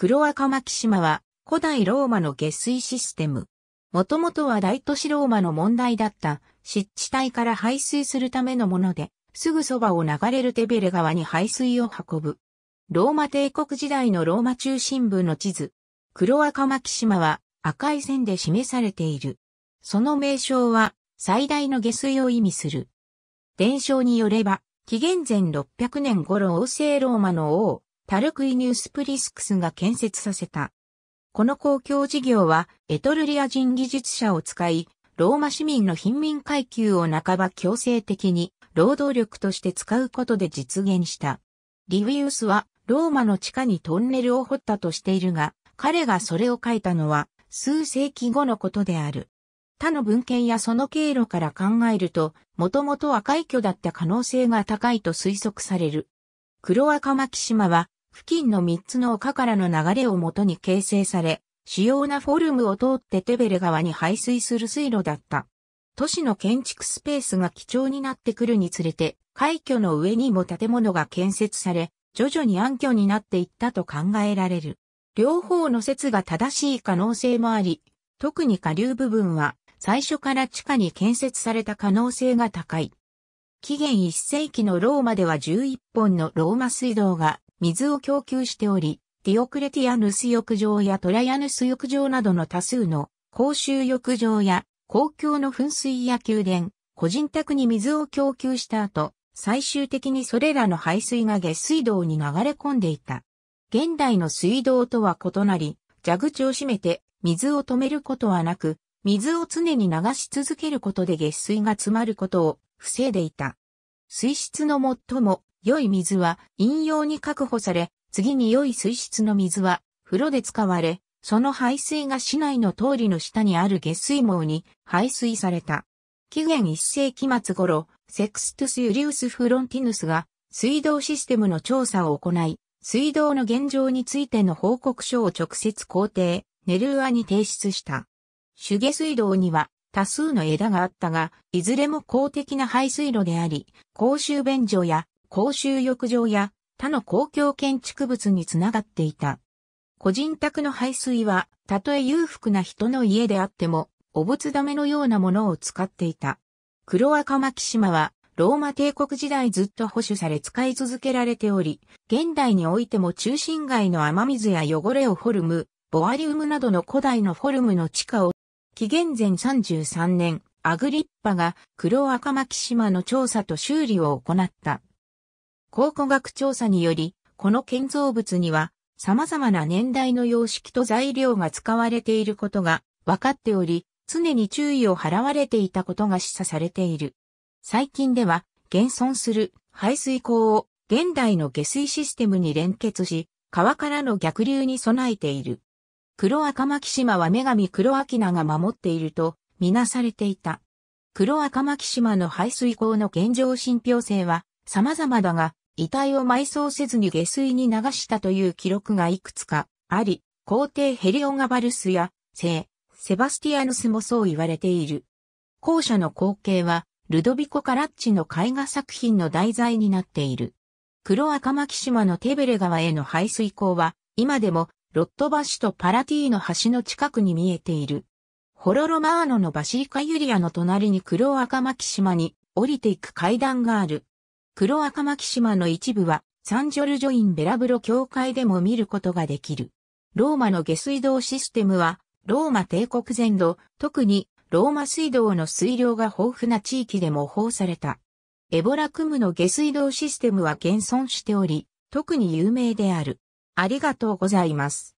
黒赤シ島は古代ローマの下水システム。もともとは大都市ローマの問題だった湿地帯から排水するためのもので、すぐそばを流れるテベレ川に排水を運ぶ。ローマ帝国時代のローマ中心部の地図。黒赤シ島は赤い線で示されている。その名称は最大の下水を意味する。伝承によれば、紀元前600年頃王政ローマの王、タルクイニュース・プリスクスが建設させた。この公共事業は、エトルリア人技術者を使い、ローマ市民の貧民階級を半ば強制的に労働力として使うことで実現した。リウィウスは、ローマの地下にトンネルを掘ったとしているが、彼がそれを書いたのは、数世紀後のことである。他の文献やその経路から考えると、もともと赤い巨だった可能性が高いと推測される。黒赤巻島は付近の3つの丘からの流れをもとに形成され、主要なフォルムを通ってテベル川に排水する水路だった。都市の建築スペースが貴重になってくるにつれて、海峡の上にも建物が建設され、徐々に暗渠になっていったと考えられる。両方の説が正しい可能性もあり、特に下流部分は最初から地下に建設された可能性が高い。紀元1世紀のローマでは11本のローマ水道が水を供給しており、ディオクレティアヌス浴場やトライアヌス浴場などの多数の公衆浴場や公共の噴水や宮殿、個人宅に水を供給した後、最終的にそれらの排水が下水道に流れ込んでいた。現代の水道とは異なり、蛇口を閉めて水を止めることはなく、水を常に流し続けることで下水が詰まることを防いでいた。水質の最も良い水は飲用に確保され、次に良い水質の水は風呂で使われ、その排水が市内の通りの下にある下水網に排水された。紀元1世紀末頃、セクストス・ユリウス・フロンティヌスが水道システムの調査を行い、水道の現状についての報告書を直接皇帝、ネルーアに提出した。主下水道には多数の枝があったが、いずれも公的な排水路であり、公衆便所や公衆浴場や他の公共建築物につながっていた。個人宅の排水は、たとえ裕福な人の家であっても、お仏溜めのようなものを使っていた。黒赤巻島は、ローマ帝国時代ずっと保守され使い続けられており、現代においても中心街の雨水や汚れをフォルム、ボアリウムなどの古代のフォルムの地下を紀元前33年、アグリッパが黒赤巻島の調査と修理を行った。考古学調査により、この建造物には様々な年代の様式と材料が使われていることが分かっており、常に注意を払われていたことが示唆されている。最近では、現存する排水口を現代の下水システムに連結し、川からの逆流に備えている。黒赤巻島は女神黒明菜が守っていると、みなされていた。黒赤巻島の排水口の現状信憑性は様々だが、遺体を埋葬せずに下水に流したという記録がいくつかあり、皇帝ヘリオガバルスや聖セバスティアヌスもそう言われている。後者の光景は、ルドビコ・カラッチの絵画作品の題材になっている。黒赤巻島のテベレ川への排水口は、今でもロット橋とパラティーノ橋の近くに見えている。ホロロマーノのバシーカユリアの隣に黒赤巻島に降りていく階段がある。黒赤巻島の一部はサンジョルジョインベラブロ教会でも見ることができる。ローマの下水道システムはローマ帝国全土、特にローマ水道の水量が豊富な地域で模倣された。エボラクムの下水道システムは現存しており、特に有名である。ありがとうございます。